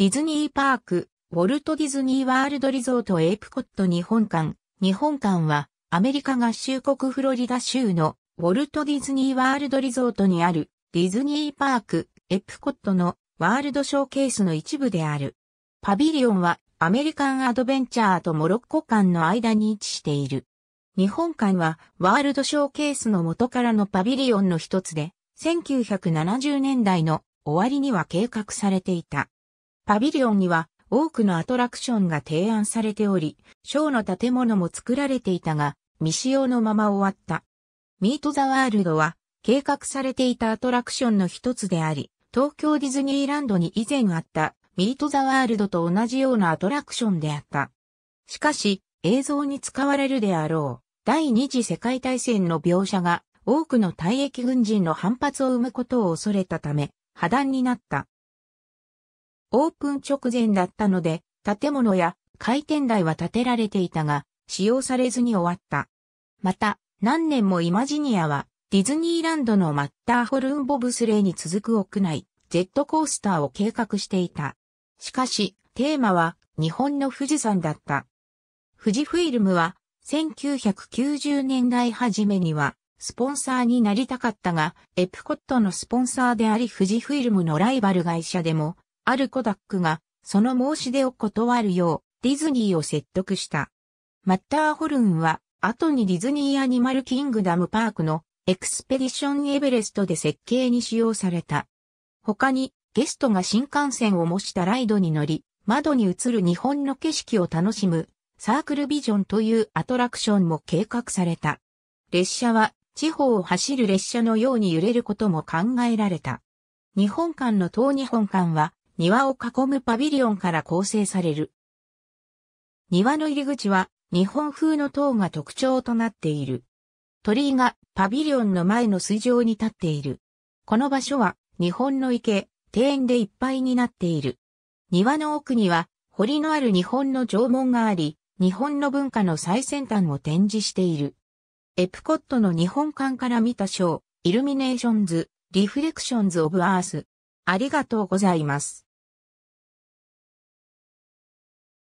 ディズニーパーク、ウォルト・ディズニー・ワールド・リゾート・エイプコット日本館。日本館は、アメリカ合衆国フロリダ州のウォルト・ディズニー・ワールド・リゾートにあるディズニー・パーク、エプコットのワールドショーケースの一部である。パビリオンはアメリカンアドベンチャーとモロッコ間の間に位置している。日本館はワールドショーケースの元からのパビリオンの一つで、1970年代の終わりには計画されていた。パビリオンには多くのアトラクションが提案されており、ショーの建物も作られていたが、未使用のまま終わった。ミート・ザ・ワールドは計画されていたアトラクションの一つであり、東京ディズニーランドに以前あったミート・ザ・ワールドと同じようなアトラクションであった。しかし、映像に使われるであろう第二次世界大戦の描写が多くの退役軍人の反発を生むことを恐れたため、破談になった。オープン直前だったので、建物や回転台は建てられていたが、使用されずに終わった。また、何年もイマジニアは、ディズニーランドのマッターホルンボブスレーに続く屋内、ジェットコースターを計画していた。しかし、テーマは、日本の富士山だった。富士フィルムは、1990年代初めには、スポンサーになりたかったが、エプコットのスポンサーであり富士フィルムのライバル会社でもあるコダックが、その申し出を断るよう、ディズニーを説得した。マッターホルンは、後にディズニーアニマルキングダムパークのエクスペディションエベレストで設計に使用された。他に、ゲストが新幹線を模したライドに乗り、窓に映る日本の景色を楽しむ、サークルビジョンというアトラクションも計画された。列車は、地方を走る列車のように揺れることも考えられた。日本館の東日本館は、庭を囲むパビリオンから構成される。庭の入り口は日本風の塔が特徴となっている。鳥居がパビリオンの前の水上に立っている。この場所は日本の池、庭園でいっぱいになっている。庭の奥には堀のある日本の縄文があり、日本の文化の最先端を展示している。エプコットの日本館から見たー、イルミネーションズ、リフレクションズ・オブ・アース。ありがとうございます。